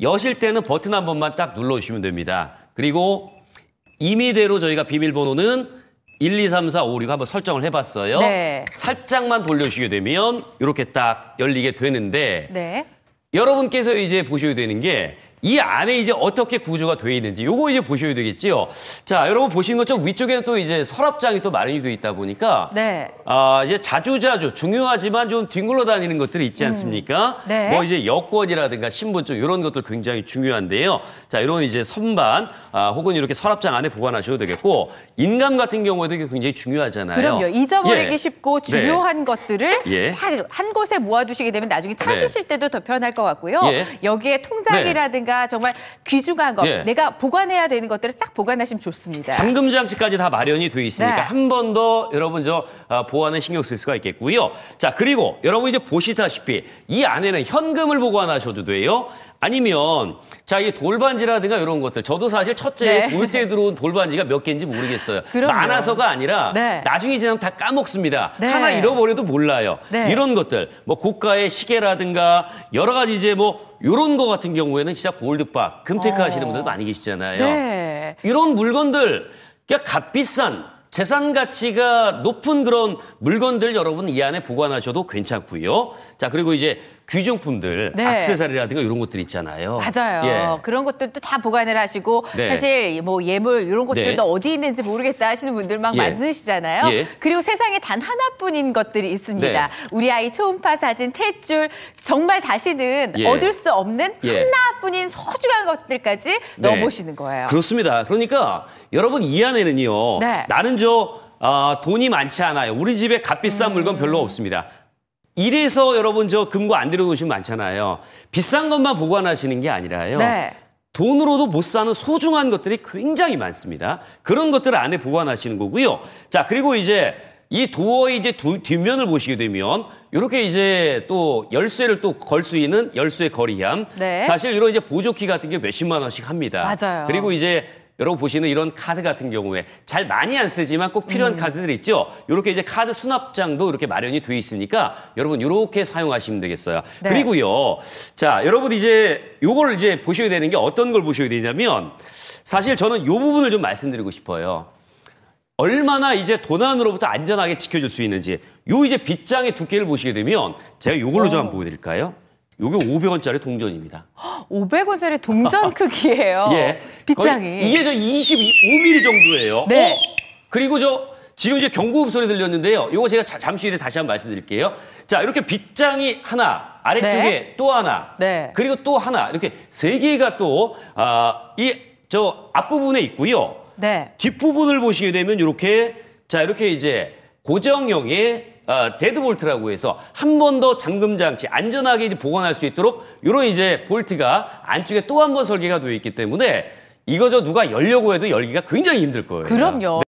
여실 때는 버튼 한 번만 딱 눌러주시면 됩니다. 그리고 임의대로 저희가 비밀번호는 1, 2, 3, 4, 5, 6 한번 설정을 해봤어요. 네. 살짝만 돌려주시게 되면 이렇게 딱 열리게 되는데 네. 여러분께서 이제 보셔야 되는 게이 안에 이제 어떻게 구조가 되어 있는지 요거 이제 보셔야 되겠지요. 자, 여러분 보시는 것처럼 위쪽에는 또 이제 서랍장이 또 마련이 되어 있다 보니까 네. 아, 이제 자주자주 중요하지만 좀 뒹굴러 다니는 것들이 있지 음. 않습니까? 음. 네. 뭐 이제 여권이라든가 신분증 이런 것들 굉장히 중요한데요. 자, 이런 이제 선반 아, 혹은 이렇게 서랍장 안에 보관하셔도 되겠고 인감 같은 경우에도 이게 굉장히 중요하잖아요. 그럼요. 잊어버리기 예. 쉽고 네. 중요한 네. 것들을 예. 한 곳에 모아두시게 되면 나중에 네. 찾으실 때도 더 편할 것 같고요. 예. 여기에 통장이라든가 내가 정말 귀중한 것, 예. 내가 보관해야 되는 것들을 싹 보관하시면 좋습니다. 잠금 장치까지 다 마련이 돼 있으니까 네. 한번 더 여러분 저 아, 보안에 신경 쓸 수가 있겠고요. 자 그리고 여러분 이제 보시다시피 이 안에는 현금을 보관하셔도 돼요. 아니면 자이 돌반지라든가 이런 것들 저도 사실 첫째 네. 돌때 들어온 돌반지가 몇 개인지 모르겠어요. 그럼요. 많아서가 아니라 네. 나중에 지나면 다 까먹습니다. 네. 하나 잃어버려도 몰라요. 네. 이런 것들 뭐 고가의 시계라든가 여러 가지 이제 뭐 요런 거 같은 경우에는 진짜 골드박, 금테크 어. 하시는 분들 많이 계시잖아요. 네. 이런 물건들, 그러 값비싼, 재산 가치가 높은 그런 물건들 여러분 이 안에 보관하셔도 괜찮고요. 자, 그리고 이제 귀정품들, 네. 악세사리라든가 이런 것들 있잖아요. 맞아요. 예. 그런 것들도 다 보관을 하시고 네. 사실 뭐 예물 이런 네. 것들도 네. 어디 있는지 모르겠다 하시는 분들 막 예. 많으시잖아요. 예. 그리고 세상에 단 하나뿐인 것들이 있습니다. 네. 우리 아이 초음파 사진, 탯줄 정말 다시는 예. 얻을 수 없는 예. 하나뿐인 소중한 것들까지 넣어보시는 네. 거예요. 그렇습니다. 그러니까 여러분 이 안에는요. 나는 저 어, 돈이 많지 않아요. 우리 집에 값비싼 음. 물건 별로 없습니다. 이래서 여러분 저 금고 안 들여놓으신 많잖아요. 비싼 것만 보관하시는 게 아니라요. 네. 돈으로도 못 사는 소중한 것들이 굉장히 많습니다. 그런 것들을 안에 보관하시는 거고요. 자, 그리고 이제 이 도어의 이제 두, 뒷면을 보시게 되면 이렇게 이제 또 열쇠를 또 걸 수 있는 열쇠 거리함. 네. 사실 이런 이제 보조키 같은 게 몇십만 원씩 합니다. 맞아요. 그리고 이제 여러분 보시는 이런 카드 같은 경우에 잘 많이 안 쓰지만 꼭 필요한 음. 카드들 있죠. 이렇게 이제 카드 수납장도 이렇게 마련이 돼 있으니까 여러분 이렇게 사용하시면 되겠어요. 네. 그리고요. 자, 여러분 이제 요걸 이제 보셔야 되는 게 어떤 걸 보셔야 되냐면 사실 저는 요 부분을 좀 말씀드리고 싶어요. 얼마나 이제 도난으로부터 안전하게 지켜줄 수 있는지 요 이제 빗장의 두께를 보시게 되면 제가 요걸로 좀 어. 한번 보여드릴까요? 요게 500원짜리 동전입니다. 500원짜리 동전 크기예요. 예. 빗장이. 이게 저 25mm 정도예요. 네. 어? 그리고 저 지금 이제 경고음 소리 들렸는데요. 요거 제가 자, 잠시 후에 다시 한번 말씀드릴게요. 자, 이렇게 빗장이 하나, 아래쪽에 네. 또 하나, 네. 그리고 또 하나 이렇게 세 개가 또 아, 이 저 앞부분에 있고요. 네. 뒷부분을 보시게 되면 이렇게 자, 이렇게 이제 고정형의 어, 데드볼트라고 해서 한 번 더 잠금 장치 안전하게 이제 보관할 수 있도록 이런 이제 볼트가 안쪽에 또 한 번 설계가 되어 있기 때문에 이거저 누가 열려고 해도 열기가 굉장히 힘들 거예요. 그럼요.